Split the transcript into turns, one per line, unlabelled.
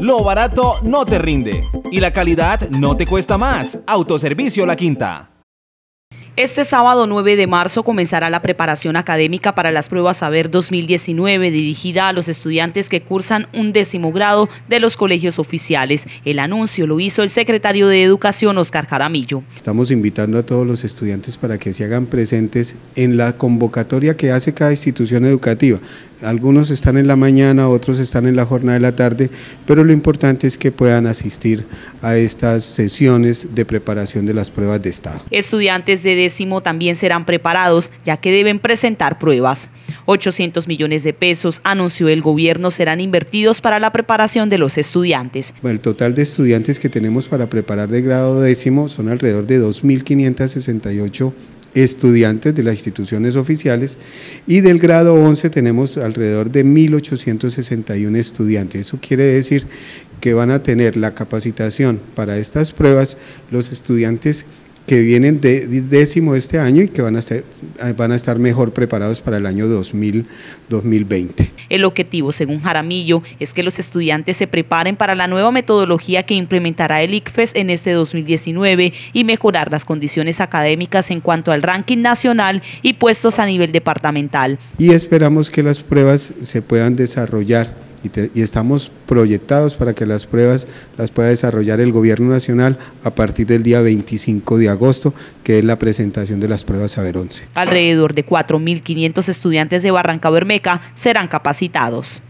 Lo barato no te rinde y la calidad no te cuesta más. Autoservicio La Quinta.
Este sábado 9 de marzo comenzará la preparación académica para las pruebas Saber 2019 dirigida a los estudiantes que cursan un décimo grado de los colegios oficiales. El anuncio lo hizo el secretario de Educación Oscar Jaramillo.
Estamos invitando a todos los estudiantes para que se hagan presentes en la convocatoria que hace cada institución educativa algunos están en la mañana, otros están en la jornada de la tarde, pero lo importante es que puedan asistir a estas sesiones de preparación de las pruebas de Estado.
Estudiantes de décimo también serán preparados, ya que deben presentar pruebas. 800 millones de pesos, anunció el gobierno, serán invertidos para la preparación de los estudiantes.
El total de estudiantes que tenemos para preparar de grado décimo son alrededor de 2.568 estudiantes de las instituciones oficiales y del grado 11 tenemos alrededor de 1.861 estudiantes. Eso quiere decir que van a tener la capacitación para estas pruebas los estudiantes que vienen de décimo este año y que van a, ser, eh, van a estar mejor preparados para el año 2020.
El objetivo, según Jaramillo, es que los estudiantes se preparen para la nueva metodología que implementará el ICFES en este 2019 y mejorar las condiciones académicas en cuanto al ranking nacional y puestos a nivel departamental.
Y esperamos que las pruebas se puedan desarrollar y, estamos proyectados para que las pruebas las pueda desarrollar el Gobierno Nacional a partir del día 25 de agosto, que es la presentación de las pruebas Saber 11.
Alrededor de 4.500 estudiantes de Barranca Bermeca serán capacitados.